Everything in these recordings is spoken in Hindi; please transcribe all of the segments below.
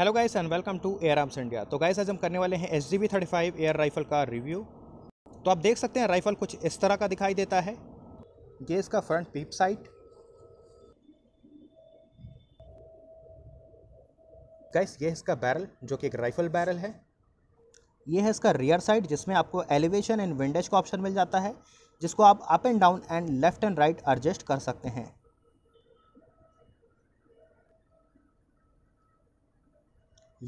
hello guys and welcome to Air Arms India तो गाइस आज हम करने वाले हैं G D thirty five air rifle का रिव्यू तो आप देख सकते हैं राइफ़ल कुछ इस तरह का दिखाई देता है ये इसका फ्रंट पीप साइट गाइस ये इसका बैरल जो कि एक राइफ़ल बैरल है ये है इसका रियर साइड जिसमें आपको एलिवेशन एंड विंडेज का ऑप्शन मिल जाता है जिसको आप up and down and left and right adjust कर सकते हैं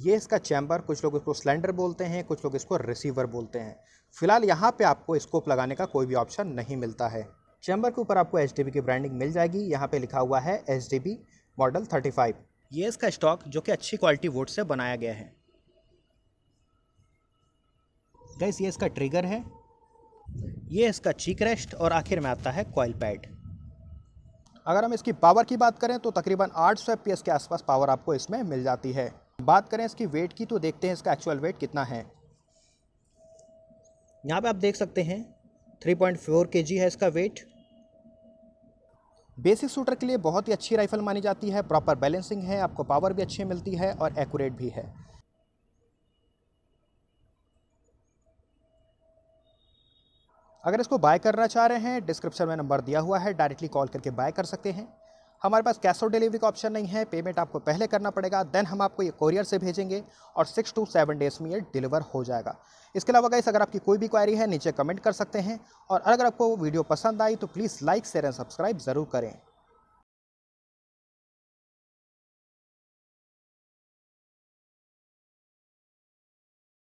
ये इसका चैम्बर कुछ लोग इसको सिलेंडर बोलते हैं कुछ लोग इसको रिसीवर बोलते हैं फिलहाल यहाँ पे आपको स्कोप लगाने का कोई भी ऑप्शन नहीं मिलता है चैम्बर के ऊपर आपको एच की ब्रांडिंग मिल जाएगी यहाँ पे लिखा हुआ है एच मॉडल 35 ये इसका स्टॉक जो कि अच्छी क्वालिटी वोट से बनाया गया है गैस ये इसका ट्रिगर है ये इसका चीक रेस्ट और आखिर में आता है कॉयल पैड अगर हम इसकी पावर की बात करें तो तकरीबन आठ सौ के आसपास पावर आपको इसमें मिल जाती है बात करें इसकी वेट की तो देखते हैं इसका एक्चुअल वेट कितना है यहाँ पे आप देख सकते हैं 3.4 पॉइंट है इसका वेट बेसिक शूटर के लिए बहुत ही अच्छी राइफ़ल मानी जाती है प्रॉपर बैलेंसिंग है आपको पावर भी अच्छी मिलती है और एक्यूरेट भी है अगर इसको बाय करना चाह रहे हैं डिस्क्रिप्शन में नंबर दिया हुआ है डायरेक्टली कॉल करके बाय कर सकते हैं हमारे पास कैश ऑन डिलीवरी का ऑप्शन नहीं है पेमेंट आपको पहले करना पड़ेगा देन हम आपको ये कोरियर से भेजेंगे और सिक्स टू सेवन डेज में ये डिलीवर हो जाएगा इसके अलावा गाइस अगर आपकी कोई भी क्वारी है नीचे कमेंट कर सकते हैं और अगर आपको वीडियो पसंद आई तो please like share and subscribe ज़रूर करें